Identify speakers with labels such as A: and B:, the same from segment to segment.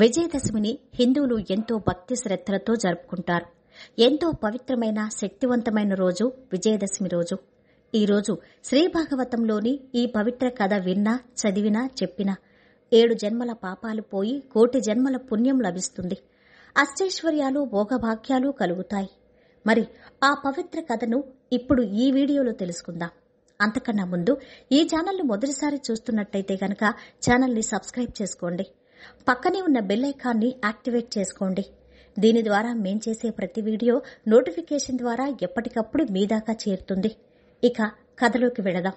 A: విజయదశమిని హిందువులు ఎంతో భక్తి శ్రద్దలతో జరుపుకుంటారు ఎంతో పవిత్రమైన శక్తివంతమైన రోజు విజయదశమి రోజు ఈ రోజు శ్రీ భాగవతంలోని ఈ పవిత్ర కథ విన్నా చదివినా చెప్పినా ఏడు జన్మల పాపాలు పోయి కోటి జన్మల పుణ్యం లభిస్తుంది అష్టైశ్వర్యాలు భోగభాగ్యాలు కలుగుతాయి మరి ఆ పవిత్ర కథను ఇప్పుడు ఈ వీడియోలో తెలుసుకుందాం అంతకన్నా ముందు ఈ ఛానల్ను మొదటిసారి చూస్తున్నట్టయితే గనక ఛానల్ని సబ్స్క్రైబ్ చేసుకోండి పక్కనే ఉన్న బెల్ ఐకాన్ని యాక్టివేట్ చేసుకోండి దీని ద్వారా మేం చేసే ప్రతి వీడియో నోటిఫికేషన్ ద్వారా ఎప్పటికప్పుడు మీ దాకా చేరుతుంది ఇక కథలోకి వెళదాం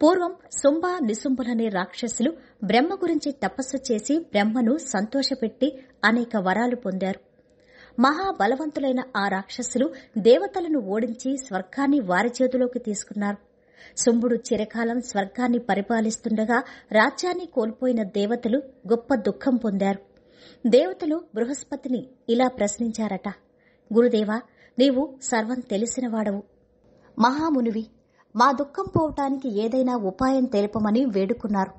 A: పూర్వం సుంబ నిసుంబులనే రాక్షసులు బ్రహ్మ గురించి తపస్సు చేసి బ్రహ్మను సంతోషపెట్టి అనేక వరాలు పొందారు మహాబలవంతులైన ఆ రాక్షసులు దేవతలను ఓడించి స్వర్గాన్ని వారి చేతిలోకి తీసుకున్నారు శుంభుడు చిరకాలం స్వర్గాన్ని పరిపాలిస్తుండగా రాజ్యాన్ని కోల్పోయిన దేవతలు గొప్ప దుఃఖం పొందారు దేవతలు బృహస్పతిని ఇలా ప్రశ్నించారట గురుదేవా నీవు సర్వం తెలిసినవాడవు మహామునివి మా దుఃఖం పోవటానికి ఏదైనా ఉపాయం తెలుపమని వేడుకున్నారు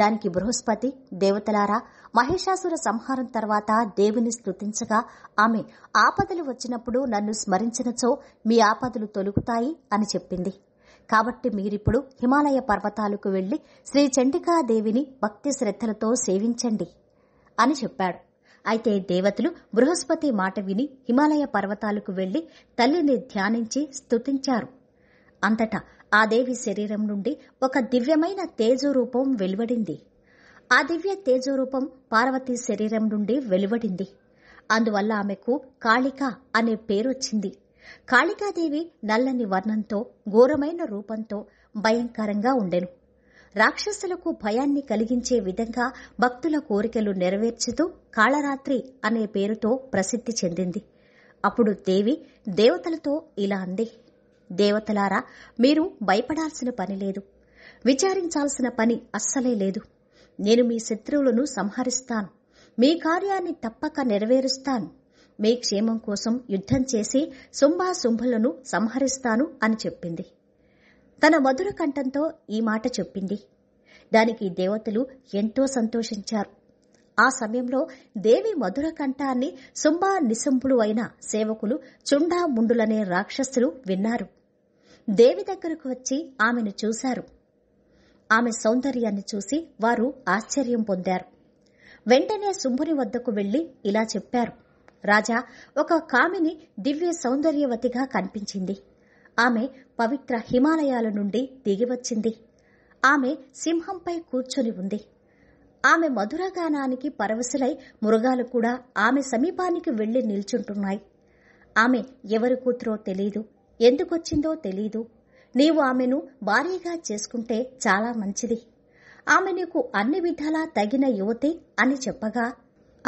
A: దానికి బృహస్పతి దేవతలారా మహిషాసుర సంహారం తర్వాత దేవుని స్థుతించగా ఆమె ఆపదలు వచ్చినప్పుడు నన్ను స్మరించినచో మీ ఆపదలు తొలుగుతాయి అని చెప్పింది కాబట్టి మీరిప్పుడు హిమాలయ పర్వతాలకు వెళ్లి శ్రీ చండికాదేవిని భక్తి శ్రద్ధలతో సేవించండి అని చెప్పాడు అయితే దేవతలు బృహస్పతి మాట విని హిమాలయ పర్వతాలకు వెళ్లి తల్లిని ధ్యానించి స్తుతించారు అంతటా ఆ దేవి శరీరం నుండి ఒక దివ్యమైన తేజరూపం వెలువడింది ఆ దివ్య తేజరూపం పార్వతీ శరీరం నుండి వెలువడింది అందువల్ల ఆమెకు కాళిక అనే పేరొచ్చింది కాళికాదేవి నల్లని వర్ణంతో ఘోరమైన రూపంతో భయంకరంగా ఉండెను రాక్షసులకు భయాన్ని కలిగించే విధంగా భక్తుల కోరికలు నెరవేర్చుతూ కాళరాత్రి అనే పేరుతో ప్రసిద్ధి చెందింది అప్పుడు దేవి దేవతలతో ఇలా అంది దేవతలారా మీరు భయపడాల్సిన పని లేదు విచారించాల్సిన పని అస్సలే లేదు నేను మీ శత్రువులను సంహరిస్తాను మీ కార్యాన్ని తప్పక నెరవేరుస్తాను మీ క్షేమం కోసం యుద్ధం చేసి శుంభాశుంభులను సంహరిస్తాను అని చెప్పింది తన మధుర కంఠంతో ఈ మాట చెప్పింది దానికి దేవతలు ఎంతో సంతోషించారు ఆ సమయంలో దేవి మధుర కంఠాన్ని శుంభా నిశుంభులు అయిన సేవకులు చుండా ముండులనే రాక్షసులు విన్నారు దేవి దగ్గరకు వచ్చి ఆమెను చూశారు ఆమె సౌందర్యాన్ని చూసి వారు ఆశ్చర్యం పొందారు వెంటనే శుంభుని వద్దకు వెళ్లి ఇలా చెప్పారు రాజా ఒక కామిని దివ్య సౌందర్యవతిగా కనిపించింది ఆమె పవిత్ర హిమాలయాల నుండి దిగివచ్చింది ఆమె సింహంపై కూర్చొని ఉంది ఆమె మధురగానానికి పరవశులై మృగాలు కూడా ఆమె సమీపానికి వెళ్లి నిల్చుంటున్నాయి ఆమె ఎవరి కూతురో తెలీదు ఎందుకొచ్చిందో తెలీదు నీవు ఆమెను భారీగా చేసుకుంటే చాలా మంచిది ఆమె నీకు అన్ని విధాలా తగిన యువతి అని చెప్పగా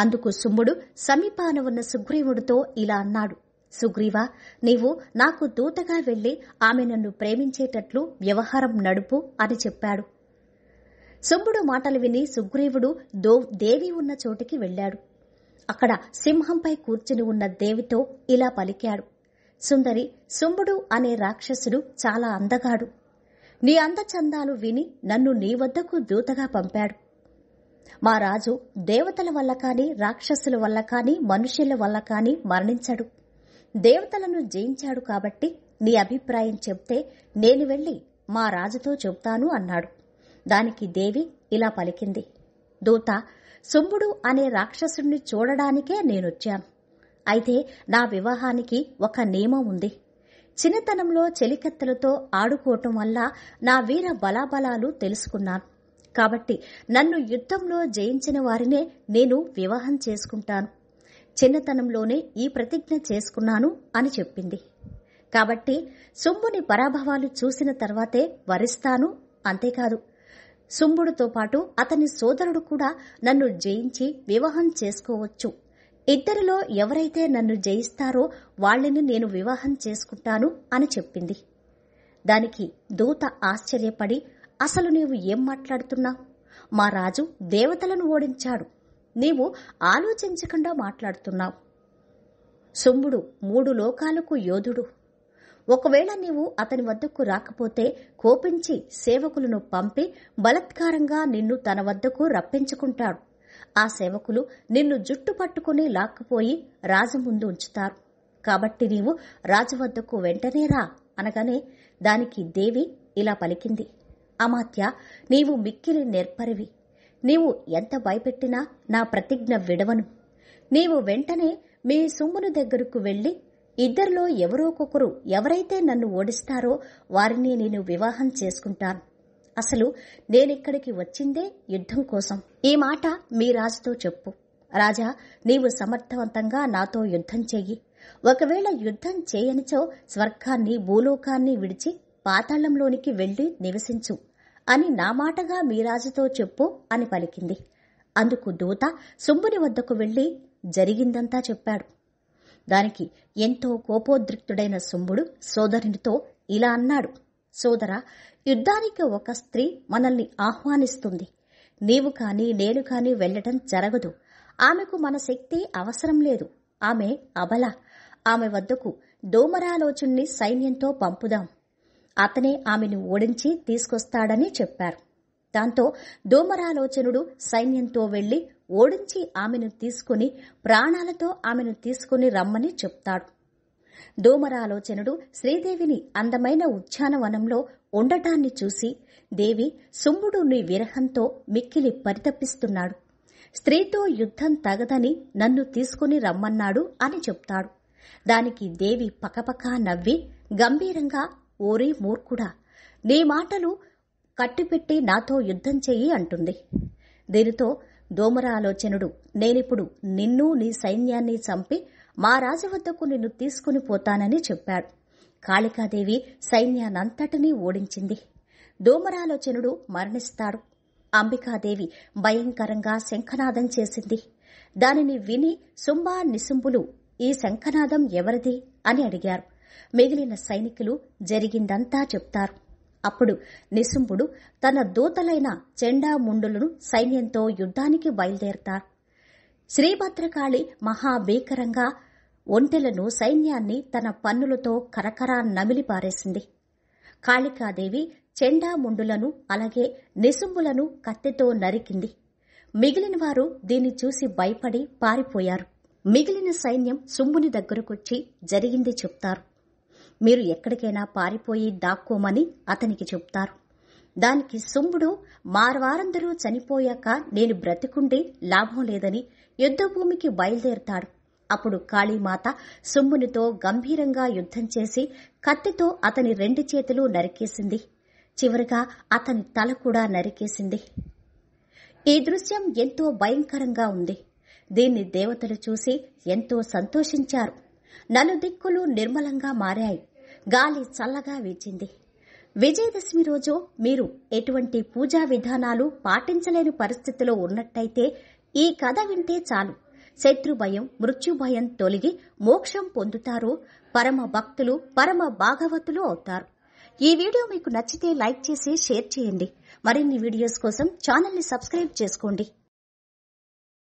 A: అందుకు సుమ్ముడు సమీపాన ఉన్న సుగ్రీవుడితో ఇలా అన్నాడు సుగ్రీవా నీవు నాకు దూతగా వెళ్లి ఆమె నన్ను ప్రేమించేటట్లు వ్యవహారం నడుపు అని చెప్పాడు సుమ్ముడు మాటలు విని సుగ్రీవుడు దో దేవి ఉన్న చోటికి వెళ్లాడు అక్కడ సింహంపై కూర్చుని ఉన్న దేవితో ఇలా పలికాడు సుందరి సుంబుడు అనే రాక్షసుడు చాలా అందగాడు నీ అందచందాలు విని నన్ను నీ వద్దకు దూతగా పంపాడు మా రాజు దేవతల వల్ల కానీ రాక్షసుల వల్ల కానీ మనుషుల వల్ల కానీ మరణించడు దేవతలను జయించాడు కాబట్టి నీ అభిప్రాయం చెప్తే నేను వెళ్ళి మా రాజుతో చెబుతాను అన్నాడు దానికి దేవి ఇలా పలికింది దూత సుంబుడు అనే రాక్షసుణ్ణి చూడడానికే నేనొచ్చాను అయితే నా వివాహానికి ఒక నియమం ఉంది చిన్నతనంలో చెలికత్తెలతో ఆడుకోవటం వల్ల నా వీర బలాబలాలు తెలుసుకున్నాను కాబట్టి నన్ను యుద్ధంలో జయించిన వారినే నేను వివాహం చేసుకుంటాను చిన్నతనంలోనే ఈ ప్రతిజ్ఞ చేసుకున్నాను అని చెప్పింది కాబట్టి శుంభుని పరాభవాలు చూసిన తర్వాతే వరిస్తాను అంతేకాదు శుంభుడితో పాటు అతని సోదరుడు కూడా నన్ను జయించి వివాహం చేసుకోవచ్చు ఇద్దరిలో ఎవరైతే నన్ను జయిస్తారో వాళ్ళని నేను వివాహం చేసుకుంటాను అని చెప్పింది దానికి దూత ఆశ్చర్యపడి అసలు నీవు ఏం మాట్లాడుతున్నావు మా రాజు దేవతలను ఓడించాడు నీవు ఆలోచించకుండా మాట్లాడుతున్నావు శుంభుడు మూడు లోకాలకు యోధుడు ఒకవేళ నీవు అతని వద్దకు రాకపోతే కోపించి సేవకులను పంపి బలత్కారంగా నిన్ను తన వద్దకు రప్పించుకుంటాడు ఆ సేవకులు నిన్ను జుట్టు పట్టుకుని లాక్కుపోయి రాజు ముందు ఉంచుతారు కాబట్టి నీవు రాజు వద్దకు వెంటనే రా అనగానే దానికి దేవి ఇలా పలికింది అమాత్య నీవు మిక్కిలి నేర్పరివి నీవు ఎంత భయపెట్టినా నా ప్రతిజ్ఞ విడవను నీవు వెంటనే మీ సొమ్మును దగ్గరకు వెళ్లి ఇద్దరిలో ఎవరోకొకరు ఎవరైతే నన్ను ఓడిస్తారో వారిని నేను వివాహం చేసుకుంటాను అసలు నేనిక్కడికి వచ్చిందే యుద్ధం కోసం ఈ మాట మీ రాజుతో చెప్పు రాజా నీవు సమర్థవంతంగా నాతో యుద్ధం చెయ్యి ఒకవేళ యుద్ధం చేయనిచో స్వర్గాన్ని భూలోకాన్ని విడిచి పాతాళంలోనికి వెళ్లి నివసించు అని నా మాటగా మీరాజుతో చెప్పు అని పలికింది అందుకు దూత సుంబుని వద్దకు వెళ్లి జరిగిందంతా చెప్పాడు దానికి ఎంతో కోపోద్రిక్తుడైన సుంబుడు సోదరునితో ఇలా అన్నాడు సోదర యుద్ధానికి ఒక స్త్రీ మనల్ని ఆహ్వానిస్తుంది నీవు కానీ నేను కానీ వెళ్లటం జరగదు ఆమెకు మన శక్తి అవసరం లేదు ఆమె అబల ఆమె వద్దకు దోమరాలోచుణ్ణి సైన్యంతో పంపుదాం అతనే ఆమెను ఓడించి తీసుకొస్తాడని చెప్పారు దాంతో దోమరాలోచనుడు సైన్యంతో వెళ్లి ఓడించి ఆమెను తీసుకుని ప్రాణాలతో ఆమెను తీసుకుని రమ్మని చెప్తాడు దోమరాలోచనుడు శ్రీదేవిని అందమైన ఉద్యానవనంలో ఉండటాన్ని చూసి దేవి సుమ్ముడు నీ విరహంతో మిక్కిలి పరితపిస్తున్నాడు స్త్రీతో యుద్ధం తగదని నన్ను తీసుకుని రమ్మన్నాడు అని చెప్తాడు దానికి దేవి పకపకా నవ్వి గంభీరంగా ఓరే మూర్ఖుడా నీ మాటలు కట్టిపెట్టి నాతో యుద్ధం చెయ్యి అంటుంది దీనితో దోమర ఆలోచనుడు నేనిప్పుడు నిన్ను నీ సైన్యాన్ని చంపి మా రాజు వద్దకు నిన్ను తీసుకుని పోతానని చెప్పాడు కాళికాదేవి సైన్యానంతటినీ ఓడించింది దోమరాలోచనుడు మరణిస్తాడు అంబికాదేవి భయంకరంగా శంఖనాదం చేసింది దానిని విని సుంబా నిశుంభులు ఈ శంఖనాదం ఎవరిది అని అడిగారు మిగిలిన సైనికులు జరిగిందంతా చెప్తారు అప్పుడు నిశుంభుడు తన దూతలైన చెండా ముండులను సైన్యంతో యుద్ధానికి బయలుదేరతారు శ్రీభద్రకాళి మహాభీకరంగా ఒంటెలను సైన్యాన్ని తన పన్నులతో కరకరా నమిలి పారేసింది కాళికాదేవి చెండా ముండులను అలాగే నిశుంభులను కత్తితో నరికింది మిగిలిన వారు దీన్ని చూసి భయపడి పారిపోయారు మిగిలిన సైన్యం సుంబుని దగ్గరకొచ్చి జరిగింది చెప్తారు మీరు ఎక్కడికైనా పారిపోయి దాక్కోమని అతనికి చెప్తారు దానికి సుంబుడు మారవారందరూ చనిపోయాక నేను బ్రతికుంటే లాభం లేదని యుద్ధభూమికి బయలుదేరుతాడు అప్పుడు కాళీమాత సుమ్మునితో గంభీరంగా యుద్ధం చేసి కత్తితో అతని రెండు చేతులు నరికేసింది చివరిగా అతని తల కూడా నరికేసింది ఈ దృశ్యం ఎంతో భయంకరంగా ఉంది దీన్ని దేవతలు చూసి ఎంతో సంతోషించారు నలుదిక్కులు నిర్మలంగా మారాయి గాలి చల్లగా వీచింది విజయదశమి రోజు మీరు ఎటువంటి పూజా విధానాలు పాటించలేని పరిస్థితిలో ఉన్నట్టయితే ఈ కథ వింటే చాలు శత్రుభయం మృత్యుభయం తొలగి మోక్షం పొందుతారు పరమ భక్తులు పరమ భాగవతులు అవుతారు ఈ వీడియో మీకు నచ్చితే లైక్ చేసి షేర్ చేయండి మరిన్ని వీడియోస్ కోసం ఛానల్ని సబ్స్క్రైబ్ చేసుకోండి